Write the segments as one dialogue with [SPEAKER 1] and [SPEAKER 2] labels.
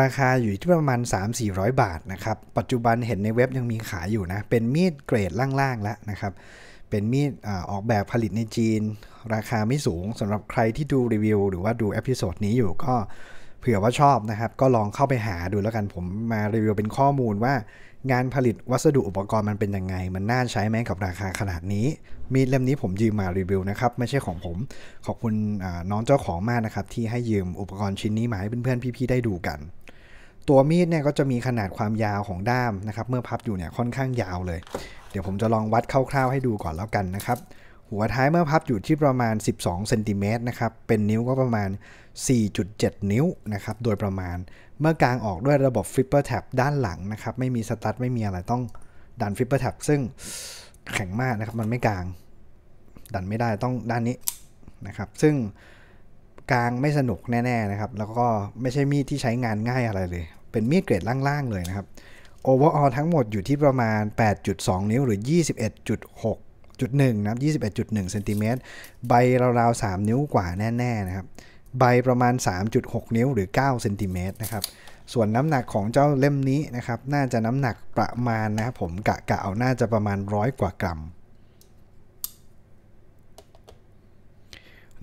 [SPEAKER 1] ราคาอยู่ที่ประมาณ 3-400 บาทนะครับ ปัจจุบันเห็นในเว็บยังมีขายอยู่นะ เป็นมีดเกรดล่างๆแล้วนะครับเป็นมีดออกแบบผลิตในจีน ราคาไม่สูงสำหรับใครที่ดูรีวิวหรือว่าดูเอพิโซดนี้อยู่ก็เผื่อว่าชอบนะครับ ก็ลองเข้าไปหาดูแล้วกันผมมารีวิวเป็นข้อมูลว่างานผลิตวัสดุอุปกรณ์มันเป็นยังไง มันน่าใช้ไหมกับราคาขนาดนี้ มีดเล่มนี้ผมยืมมารีวิวนะครับ ไม่ใช่ของผม ขอบคุณน้องเจ้าของมากนะครับ ที่ให้ยืมอุปกรณ์ชิ้นนี้มาให้เพื่อนๆพี่ๆได้ดูกัน ตัวมีดเนี่ยก็จะมีขนาดความยาวของด้ามนะครับเมื่อพับอยู่เนี่ยค่อนข้างยาวเลย เดี๋ยวผมจะลองวัดคร่าวๆให้ดูก่อนแล้วกันนะครับหัวท้ายเมื่อพับอยู่ที่ประมาณ 12เซนติเมตรนะครับ เป็นนิ้วก็ประมาณ 4.7 นิ้วนะครับ โดยประมาณ เมื่อกางออกด้วยระบบฟิปเปอร์แท็บด้านหลังนะครับ ไม่มีสตั๊ดไม่มีอะไรต้องดันฟิปเปอร์แท็บซึ่งแข็งมากนะครับ มันไม่กาง ดันไม่ได้ต้องด้านนี้นะครับ ซึ่งกางไม่สนุกแน่ๆนะครับ แล้วก็ไม่ใช่มีดที่ใช้งานง่ายอะไรเลย เป็นมีดเกรดล่างๆเลยนะครับโอเวอร์ออทั้งหมดอยู่ที่ประมาณ 8.2 นิ้ว หรือ 21.6จุดหนึ่งนะครับยี่สิบเอ็ดจุหนึ่งเซนติเมตรใบราวๆสามนิ้วกว่าแน่ๆนะครับ ใบประมาณ 3.6 นิ้วหรือ9เซนติเมตรนะครับ ส่วนน้ำหนักของเจ้าเล่มนี้นะครับ น่าจะน้ำหนักประมาณนะครับผมกะกะเอา น่าจะประมาณร้อยกว่ากรัม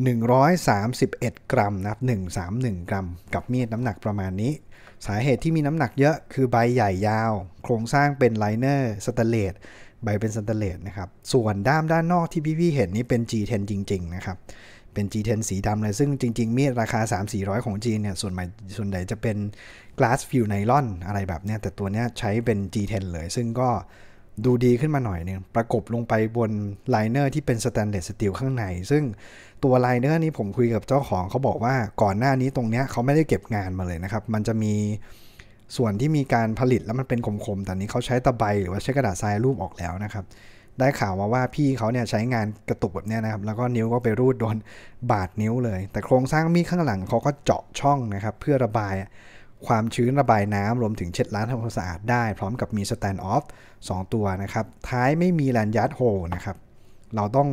[SPEAKER 1] 131 กรัมนะครับ 131 กรัม กับมีดน้ำหนักประมาณนี้ สาเหตุที่มีน้ำหนักเยอะ คือใบใหญ่ยาว โครงสร้างเป็นไลเนอร์สเตเลตใบเป็นสแตนเลสนะครับ ส่วนด้ามด้านนอกที่พี่ๆเห็นนี่เป็น G10 จริงๆนะครับ เป็น G10 สีดำเลยซึ่งจริงๆ มีดราคา 3-400 ของจีนเนี่ยส่วนใหม่ส่วนใหญ่จะเป็นกลาสฟิวไนลอนอะไรแบบเนี้ย แต่ตัวเนี้ยใช้เป็น G10 เลยซึ่งก็ดูดีขึ้นมาหน่อยนึงประกบลงไปบนไลเนอร์ที่เป็นสแตนเลสสตีลข้างใน ซึ่งตัวไลเนอร์นี้ผมคุยกับเจ้าของ เขาบอกว่าก่อนหน้านี้ตรงเนี้ยเขาไม่ได้เก็บงานมาเลยนะครับมันจะมีส่วนที่มีการผลิตแล้วมันเป็นคมๆตอนนี้เขาใช้ตะไบหรือว่าใช้กระดาษทรายรูปออกแล้วนะครับ ได้ข่าวมาว่าพี่เขาเนี่ยใช้งานกระตุกแบบนี้นะครับ แล้วก็นิ้วก็ไปรูดโดนบาดนิ้วเลย แต่โครงสร้างมีข้างหลังเขาก็เจาะช่องนะครับ เพื่อระบายความชื้นระบายน้ำรวมถึงเช็ดล้างทำความสะอาดได้ พร้อมกับมีสแตนด์ออฟสตัวนะครับ ท้ายไม่มีแลนยาร์ดโฮนะครับ เราต้อง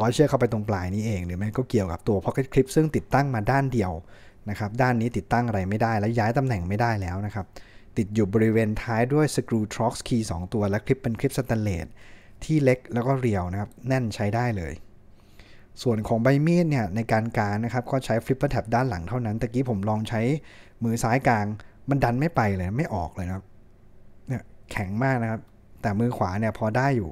[SPEAKER 1] ร้อยเชือกเข้าไปตรงปลายนี้เอง หรือไม่ก็เกี่ยวกับตัวพ็อกเก็ตคลิปซึ่งติดตั้งมาด้านเดียวนะครับด้านนี้ติดตั้งอะไรไม่ได้และย้ายตำแหน่งไม่ได้แล้วนะครับติดอยู่บริเวณท้ายด้วยสกรูทร็อกส์คีย์2ตัวและคลิปเป็นคลิปสแตนเลสที่เล็กแล้วก็เรียวนะครับ แน่นใช้ได้เลย ส่วนของใบมีดเนี่ยในการการนะครับก็ใช้ฟลิปเปอร์แท็บด้านหลังเท่านั้นตะกี้ผมลองใช้มือซ้ายกลาง มันดันไม่ไปเลยไม่ออกเลยนะครับเนี่ยแข็งมากนะครับ แต่มือขวาเนี่ยพอได้อยู่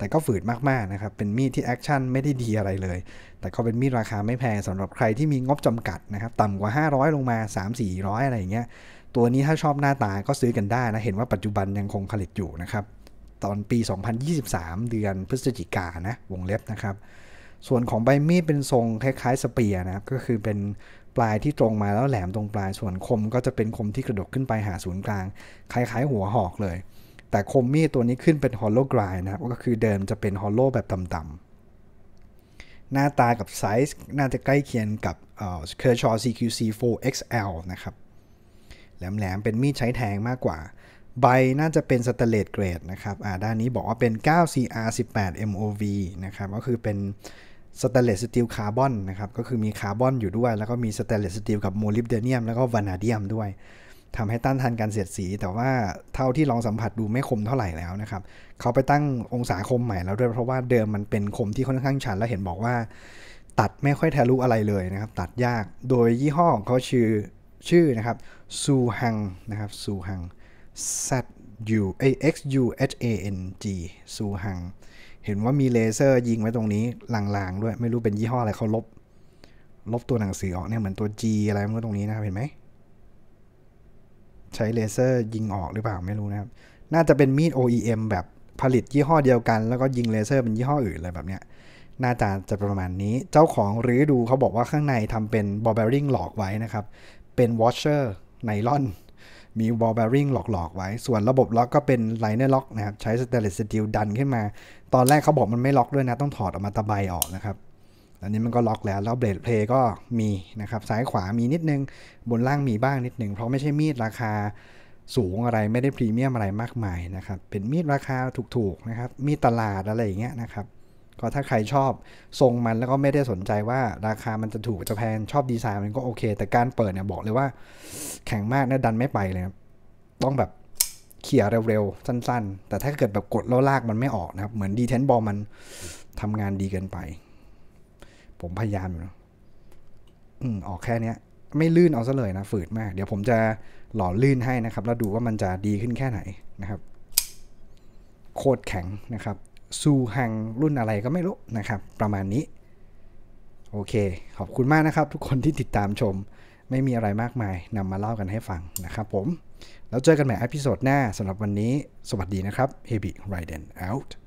[SPEAKER 1] แต่ก็ฝืดมากๆนะครับ เป็นมีดที่แอคชั่นไม่ได้ดีอะไรเลย แต่ก็เป็นมีดราคาไม่แพงสำหรับใครที่มีงบจำกัดนะครับ ต่ำกว่า 500 ลงมา 3-400 อะไรอย่างเงี้ย ตัวนี้ถ้าชอบหน้าตา ก็ซื้อกันได้นะ เห็นว่าปัจจุบันยังคงผลิตอยู่นะครับ ตอนปี 2023 เดือนพฤศจิกานะ วงเล็บนะครับ ส่วนของใบมีดเป็นทรงคล้ายๆ สเปียนะครับก็คือเป็นปลายที่ตรงมาแล้วแหลมตรงปลาย ส่วนคมก็จะเป็นคมที่กระดกขึ้นไปหาศูนย์กลาง คล้ายๆ หัวหอกเลยแต่คมมีดตัวนี้ขึ้นเป็นฮอลโลกรายนะครับ ก็คือเดิมจะเป็นฮอลโลแบบต่ำๆ หน้าตากับไซส์น่าจะใกล้เคียงกับเอ่อ Kershaw CQC 4 XL นะครับ แหลมๆ เป็นมีดใช้แทงมากกว่า ใบน่าจะเป็นสเตเลตเกรดนะครับอ่าด้านนี้บอกว่าเป็น 9CR18 MOV นะครับ ก็คือเป็นสเตเลตสตีลคาร์บอนนะครับ ก็คือมีคาร์บอนอยู่ด้วย แล้วก็มีสเตเลตสตีลกับโมลิบเดเนียมแล้วก็วานาเดียมด้วยทำให้ต้านทานการเสียดสี แต่ว่าเท่าที่ลองสัมผัสดูไม่คมเท่าไหร่แล้วนะครับเขาไปตั้งองศาคมใหม่แล้วด้วยเพราะว่าเดิมมันเป็นคมที่ค่อนข้างชันแล้วเห็นบอกว่า ตัดไม่ค่อยทะลุอะไรเลยนะครับตัดยากโดยยี่ห้อของเขาชื่อชื่อนะครับซูฮังนะครับซูฮัง Z U A X U H A N G ซูฮัง เห็นว่ามีเลเซอร์ยิงไว้ตรงนี้ลางๆด้วย ไม่รู้เป็นยี่ห้ออะไรเขาลบ ลบตัวหนังสือออกเนี่ยเหมือนตัว G อะไรเมื่อตรงนี้นะครับเห็นไหมใช้เลเซอร์ยิงออกหรือเปล่าไม่รู้นะครับ น่าจะเป็นมีด OEM แบบผลิตยี่ห้อเดียวกัน แล้วก็ยิงเลเซอร์เป็นยี่ห้ออื่นอะไรแบบเนี้ยน่าจะจะประมาณนี้เจ้าของหรือดูเขาบอกว่าข้างในทำเป็นบอลแบริ่งหลอกไว้นะครับ เป็นวอชเชอร์ไนลอน มีบอลแบริ่งหลอกๆ ไว้ ส่วนระบบล็อกก็เป็นไลเนอร์ล็อกนะครับใช้สเตลเลสสตีลดันขึ้นมา ตอนแรกเขาบอกมันไม่ล็อกด้วยนะ ต้องถอดออกมาตะไบออกนะครับอันนี้มันก็ล็อกแล้ว แล้วเบลดเพลย์ก็มีนะครับ ซ้ายขวามีนิดนึงบนล่างมีบ้างนิดนึง เพราะไม่ใช่มีดราคาสูงอะไร ไม่ได้พรีเมียมอะไรมากมายนะครับ เป็นมีดราคาถูกๆนะครับ มีตลาด อะไรอย่างเงี้ยนะครับ ก็ถ้าใครชอบทรงมันแล้วก็ไม่ได้สนใจว่าราคามันจะถูก จะแพง ชอบดีไซน์มันก็โอเค แต่การเปิดเนี่ยบอกเลยว่า แข็งมากนะดันไม่ไปเลยครับ ต้องแบบเขี่ยเร็วๆสั้น ๆ แต่ถ้าเกิดแบบกดแล้วลากมันไม่ออกนะครับ เหมือนดีเทนบอลมันทำงานดีเกินไปผมพยายามอยู่นะอืมออกแค่เนี้ย ไม่ลื่นเอาซะเลยนะ ฝืดมาก เดี๋ยวผมจะหล่อลื่นให้นะครับ แล้วดูว่ามันจะดีขึ้นแค่ไหนนะครับ โคตรแข็งนะครับซูฮังรุ่นอะไรก็ไม่รู้นะครับ ประมาณนี้ โอเค ขอบคุณมากนะครับ ทุกคนที่ติดตามชม ไม่มีอะไรมากมายนำมาเล่ากันให้ฟังนะครับผม แล้วเจอกันใหม่อพิโซดหน้าสำหรับวันนี้ สวัสดีนะครับ h e b i r i d e n out